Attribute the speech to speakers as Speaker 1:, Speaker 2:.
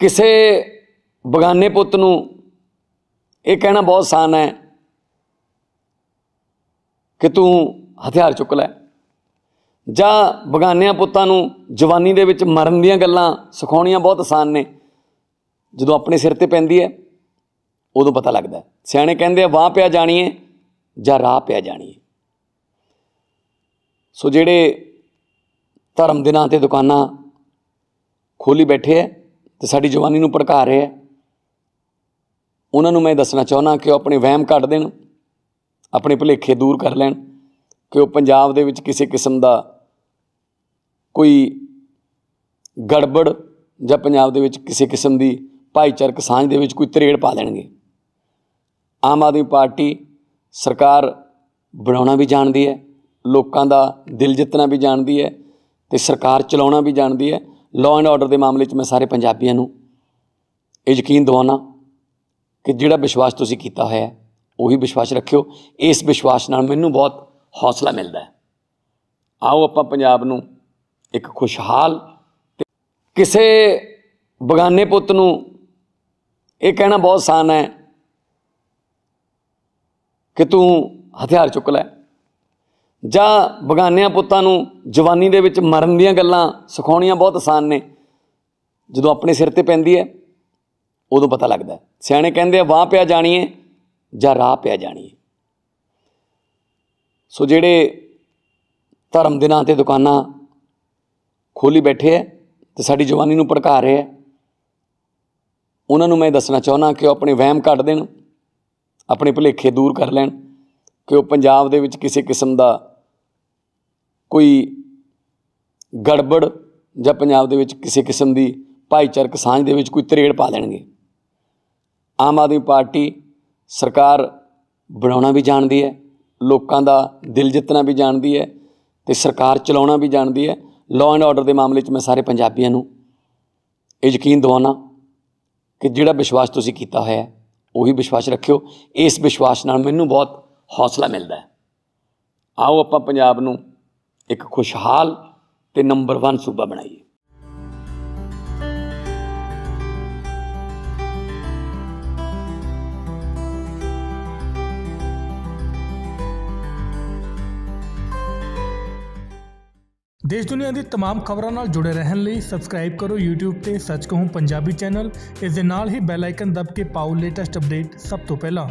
Speaker 1: ਕਿਸੇ ਬਗਾਨੇ ਪੁੱਤ ਨੂੰ ਇਹ ਕਹਿਣਾ ਬਹੁਤ ਆਸਾਨ ਹੈ ਕਿ ਤੂੰ ਹਥਿਆਰ ਚੁੱਕ ਲੈ ਜਾਂ ਬਗਾਨਿਆਂ ਪੁੱਤਾਂ ਨੂੰ ਜਵਾਨੀ ਦੇ ਵਿੱਚ ਮਰਨ ਦੀਆਂ ਗੱਲਾਂ ਸਿਖਾਉਣੀਆਂ ਬਹੁਤ ਆਸਾਨ ਨੇ ਜਦੋਂ ਆਪਣੇ ਸਿਰ ਤੇ ਪੈਂਦੀ ਹੈ ਉਦੋਂ ਪਤਾ ਲੱਗਦਾ ਸਿਆਣੇ ਕਹਿੰਦੇ ਆ ਵਾਹ ਪਿਆ ਜਾਣੀਏ ਜਾਂ ਰਾਹ ਪਿਆ ਜਾਣੀਏ ਸੋ ਜਿਹੜੇ ਧਰਮ ਦੇ ਨਾਂ ਤੇ ਦੁਕਾਨਾਂ ਖੋਲੀ ਬੈਠੇ ਐ ਤੇ ਸਾਡੀ ਜਵਾਨੀ ਨੂੰ ਭੜਕਾ ਰਿਹਾ ਹੈ ਉਹਨਾਂ ਨੂੰ ਮੈਂ ਦੱਸਣਾ ਚਾਹੁੰਦਾ ਕਿ ਉਹ ਆਪਣੇ ਵਹਿਮ ਕੱਢ ਦੇਣ ਆਪਣੇ ਭੁਲੇਖੇ ਦੂਰ ਕਰ ਲੈਣ ਕਿ ਉਹ ਪੰਜਾਬ ਦੇ ਵਿੱਚ ਕਿਸੇ ਕਿਸਮ ਦਾ ਕੋਈ ਗੜਬੜ ਜਾਂ ਪੰਜਾਬ ਦੇ ਵਿੱਚ ਕਿਸੇ ਕਿਸਮ ਦੀ ਭਾਈਚਾਰਕ ਸਾਂਝ ਦੇ ਵਿੱਚ ਕੋਈ ਤਰੇੜ ਪਾ ਲੈਣਗੇ ਆਮ ਆਦਮੀ ਪਾਰਟੀ ਸਰਕਾਰ ਬਣਾਉਣਾ ਵੀ ਜਾਣਦੀ ਹੈ ਲੋਕਾਂ ਦਾ ਦਿਲ ਜਿੱਤਣਾ ਵੀ ਜਾਣਦੀ ਹੈ ਤੇ ਸਰਕਾਰ ਚਲਾਉਣਾ ਵੀ ਜਾਣਦੀ ਹੈ ਲਾਅ ਐਂਡ ਆਰਡਰ ਦੇ ਮਾਮਲੇ 'ਚ ਮੈਂ ਸਾਰੇ ਪੰਜਾਬੀਆਂ ਨੂੰ ਇਹ ਯਕੀਨ ਦਿਵਾਉਣਾ ਕਿ ਜਿਹੜਾ ਵਿਸ਼ਵਾਸ ਤੁਸੀਂ ਕੀਤਾ ਹੋਇਆ ਹੈ ਉਹੀ ਵਿਸ਼ਵਾਸ ਰੱਖਿਓ ਇਸ ਵਿਸ਼ਵਾਸ ਨਾਲ ਮੈਨੂੰ ਬਹੁਤ ਹੌਸਲਾ ਮਿਲਦਾ ਹੈ ਆਓ ਆਪਾਂ ਪੰਜਾਬ ਨੂੰ ਇੱਕ ਖੁਸ਼ਹਾਲ ਕਿਸੇ ਬਗਾਨੇ ਪੁੱਤ ਨੂੰ ਇਹ ਕਹਿਣਾ ਬਹੁਤ ਆਸਾਨ ਹੈ ਕਿ ਤੂੰ ਹਥਿਆਰ ਚੁੱਕ ਲੈ ਜਾਂ ਬਗਾਨਿਆਂ ਪੁੱਤਾਂ ਨੂੰ ਜਵਾਨੀ ਦੇ ਵਿੱਚ ਮਰਨ ਦੀਆਂ ਗੱਲਾਂ ਸਿਖਾਉਣੀਆਂ ਬਹੁਤ ਆਸਾਨ ਨੇ ਜਦੋਂ ਆਪਣੇ ਸਿਰ ਤੇ ਪੈਂਦੀ ਹੈ ਉਦੋਂ ਪਤਾ ਲੱਗਦਾ ਸਿਆਣੇ ਕਹਿੰਦੇ ਆ ਵਾਹ ਪਿਆ ਜਾਣੀਏ ਜਾਂ ਰਾਹ ਪਿਆ ਜਾਣੀਏ ਸੋ ਜਿਹੜੇ ਧਰਮ ਦੇ ਨਾਂ ਤੇ ਦੁਕਾਨਾਂ ਖੋਲੀ ਬੈਠੇ ਐ ਤੇ ਸਾਡੀ ਜਵਾਨੀ ਨੂੰ ਭੜਕਾ ਰਹੇ ਐ ਉਹਨਾਂ ਨੂੰ ਮੈਂ ਦੱਸਣਾ ਚਾਹੁੰਦਾ ਕਿ ਉਹ ਆਪਣੇ ਵਹਿਮ ਕੱਢ ਦੇਣ ਆਪਣੇ ਭੁਲੇਖੇ ਦੂਰ ਕਰ ਲੈਣ ਕਿ ਉਹ ਪੰਜਾਬ ਦੇ ਵਿੱਚ ਕਿਸੇ ਕਿਸਮ ਦਾ ਕੋਈ ਗੜਬੜ ਜਾਂ ਪੰਜਾਬ ਦੇ ਵਿੱਚ ਕਿਸੇ ਕਿਸਮ ਦੀ ਭਾਈਚਾਰਕ ਸਾਂਝ ਦੇ ਵਿੱਚ ਕੋਈ ਤਰੇੜ ਪਾ ਦੇਣਗੇ ਆਮ ਆਦਮੀ ਪਾਰਟੀ ਸਰਕਾਰ ਬਣਾਉਣਾ ਵੀ ਜਾਣਦੀ ਹੈ ਲੋਕਾਂ ਦਾ ਦਿਲ ਜਿੱਤਣਾ ਵੀ ਜਾਣਦੀ ਹੈ ਤੇ ਸਰਕਾਰ ਚਲਾਉਣਾ ਵੀ ਜਾਣਦੀ ਹੈ ਲਾਅ ਐਂਡ ਆਰਡਰ ਦੇ ਮਾਮਲੇ 'ਚ ਮੈਂ ਸਾਰੇ ਪੰਜਾਬੀਆਂ ਨੂੰ ਇਹ ਯਕੀਨ ਦਿਵਾਉਣਾ ਕਿ ਜਿਹੜਾ ਵਿਸ਼ਵਾਸ ਤੁਸੀਂ ਕੀਤਾ ਹੋਇਆ ਹੈ ਉਹੀ ਵਿਸ਼ਵਾਸ ਰੱਖਿਓ ਇਸ ਵਿਸ਼ਵਾਸ ਨਾਲ ਮੈਨੂੰ ਬਹੁਤ ਹੌਸਲਾ ਮਿਲਦਾ ਹੈ ਆਓ ਆਪਾਂ ਪੰਜਾਬ ਨੂੰ ਇੱਕ ਖੁਸ਼ਹਾਲ ਤੇ ਨੰਬਰ 1 ਸੂਬਾ ਬਣਾਈਏ ਦੇਸ਼ ਦੁਨੀਆ ਦੀ तमाम ਖਬਰਾਂ ਨਾਲ ਜੁੜੇ ਰਹਿਣ ਲਈ ਸਬਸਕ੍ਰਾਈਬ ਕਰੋ YouTube ਤੇ ਸੱਚ ਕਹੂੰ ਪੰਜਾਬੀ ਚੈਨਲ ਇਸ ਦੇ ਨਾਲ ਹੀ ਬੈਲ ਆਈਕਨ ਦਬ ਕੇ ਪਾਓ ਲੇਟੈਸਟ ਅਪਡੇਟ ਸਭ ਤੋਂ ਪਹਿਲਾਂ